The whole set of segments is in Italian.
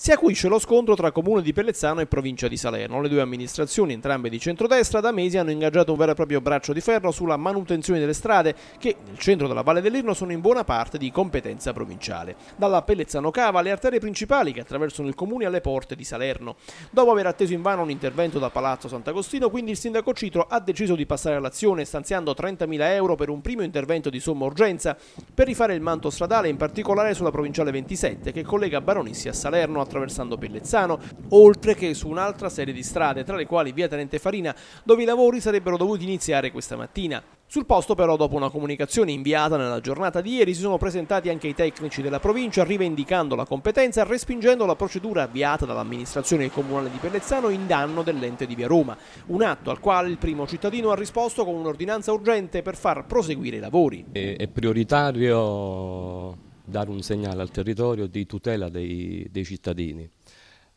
Si acuisce lo scontro tra comune di Pellezzano e provincia di Salerno. Le due amministrazioni, entrambe di centrodestra, da mesi hanno ingaggiato un vero e proprio braccio di ferro sulla manutenzione delle strade che nel centro della Valle dell'Irno sono in buona parte di competenza provinciale. Dalla Pellezzano Cava alle arterie principali che attraversano il comune alle porte di Salerno. Dopo aver atteso in vano un intervento da Palazzo Sant'Agostino, quindi il sindaco Citro ha deciso di passare all'azione stanziando 30.000 euro per un primo intervento di somma urgenza per rifare il manto stradale, in particolare sulla provinciale 27 che collega Baronissi a Salerno attraversando Pellezzano, oltre che su un'altra serie di strade, tra le quali via Tenente Farina, dove i lavori sarebbero dovuti iniziare questa mattina. Sul posto però, dopo una comunicazione inviata nella giornata di ieri, si sono presentati anche i tecnici della provincia rivendicando la competenza e respingendo la procedura avviata dall'amministrazione comunale di Pellezzano in danno dell'ente di Via Roma, un atto al quale il primo cittadino ha risposto con un'ordinanza urgente per far proseguire i lavori. È prioritario dare un segnale al territorio di tutela dei, dei cittadini.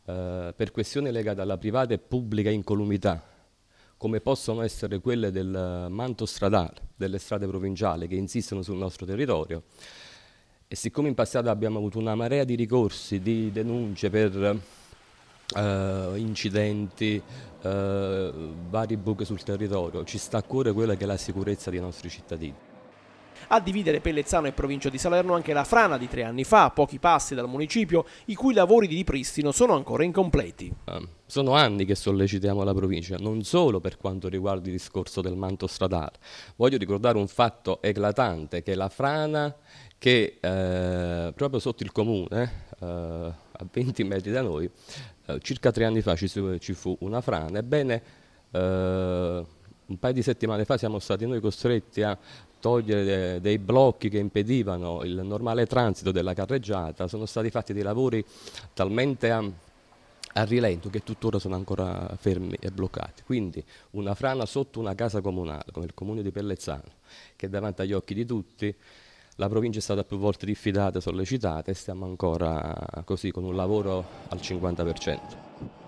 Eh, per questioni legate alla privata e pubblica incolumità, come possono essere quelle del manto stradale, delle strade provinciali che insistono sul nostro territorio, e siccome in passato abbiamo avuto una marea di ricorsi, di denunce per eh, incidenti, eh, vari buche sul territorio, ci sta a cuore quella che è la sicurezza dei nostri cittadini. A dividere Pellezzano e provincia di Salerno anche la frana di tre anni fa, a pochi passi dal municipio, i cui lavori di ripristino sono ancora incompleti. Ah, sono anni che sollecitiamo la provincia, non solo per quanto riguarda il discorso del manto stradale. Voglio ricordare un fatto eclatante, che la frana che eh, proprio sotto il comune, eh, eh a 20 metri da noi, eh, circa tre anni fa ci, ci fu una frana, ebbene eh, un paio di settimane fa siamo stati noi costretti a togliere dei blocchi che impedivano il normale transito della carreggiata, sono stati fatti dei lavori talmente a, a rilento che tuttora sono ancora fermi e bloccati. Quindi una frana sotto una casa comunale, come il comune di Pellezzano, che è davanti agli occhi di tutti, la provincia è stata più volte diffidata, sollecitata e stiamo ancora così con un lavoro al 50%.